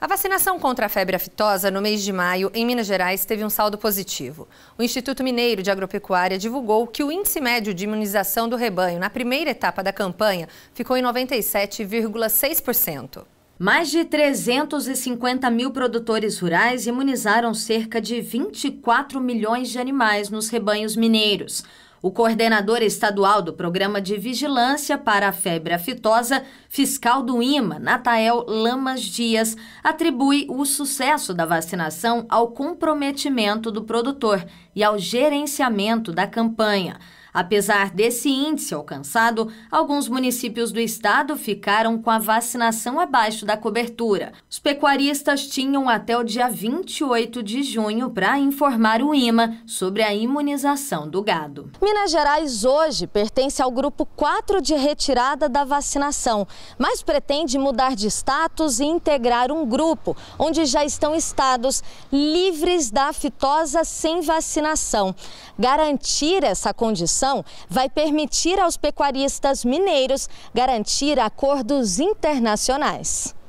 A vacinação contra a febre aftosa no mês de maio em Minas Gerais teve um saldo positivo. O Instituto Mineiro de Agropecuária divulgou que o índice médio de imunização do rebanho na primeira etapa da campanha ficou em 97,6%. Mais de 350 mil produtores rurais imunizaram cerca de 24 milhões de animais nos rebanhos mineiros. O coordenador estadual do Programa de Vigilância para a Febre Aftosa, fiscal do IMA, Natael Lamas Dias, atribui o sucesso da vacinação ao comprometimento do produtor e ao gerenciamento da campanha. Apesar desse índice alcançado, alguns municípios do estado ficaram com a vacinação abaixo da cobertura. Os pecuaristas tinham até o dia 28 de junho para informar o IMA sobre a imunização do gado. Minas Gerais hoje pertence ao grupo 4 de retirada da vacinação, mas pretende mudar de status e integrar um grupo onde já estão estados livres da aftosa sem vacinação. Garantir essa condição vai permitir aos pecuaristas mineiros garantir acordos internacionais.